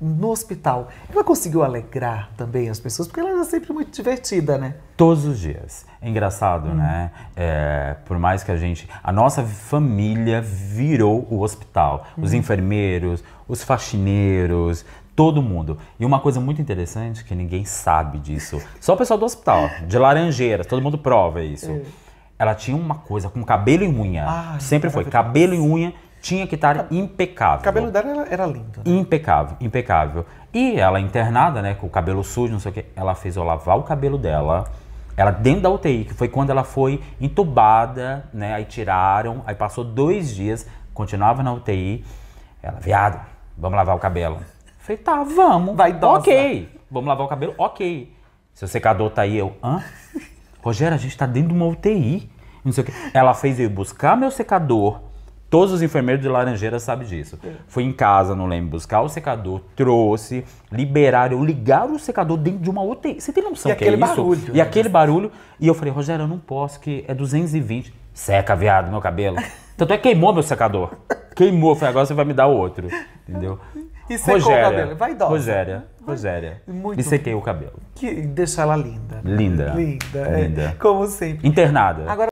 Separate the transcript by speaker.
Speaker 1: no hospital, ela conseguiu alegrar também as pessoas, porque ela era sempre muito divertida, né? Todos os dias. É engraçado, hum. né? É, por mais que a gente. A nossa família virou o hospital. Hum. Os enfermeiros, os faxineiros, todo mundo. E uma coisa muito interessante que ninguém sabe disso. Só o pessoal do hospital, de Laranjeiras, todo mundo prova isso. É. Ela tinha uma coisa com cabelo e unha. Ai, Sempre foi cabelo e unha tinha que estar impecável. O cabelo dela era, era lindo. Né? Impecável, impecável. E ela internada, né, com o cabelo sujo, não sei o que, ela fez eu lavar o cabelo dela. Ela dentro da UTI, que foi quando ela foi entubada, né, aí tiraram, aí passou dois dias, continuava na UTI. Ela, viado, vamos lavar o cabelo. Falei, tá, vamos. Vai idosa. Ok, vamos lavar o cabelo, ok. Seu secador tá aí, eu, hã? Rogério, a gente tá dentro de uma UTI. Não sei o que. Ela fez eu buscar meu secador, Todos os enfermeiros de Laranjeira sabem disso. É. Fui em casa, não lembro, buscar o secador, trouxe, liberaram, ligaram o secador dentro de uma UTI. Você tem noção e que é isso? Barulho, e né? aquele barulho. E eu falei, Rogério, eu não posso, que é 220. Seca, viado, meu cabelo. Tanto é que queimou meu secador. Queimou, falei, agora você vai me dar outro. Entendeu?
Speaker 2: E secou Rogéria, o cabelo. Vai dó. Rogéria,
Speaker 1: né? Rogéria. Muito. E sequei o cabelo. Que deixa ela linda. Linda. Linda. Linda. É, como sempre. Internada. Agora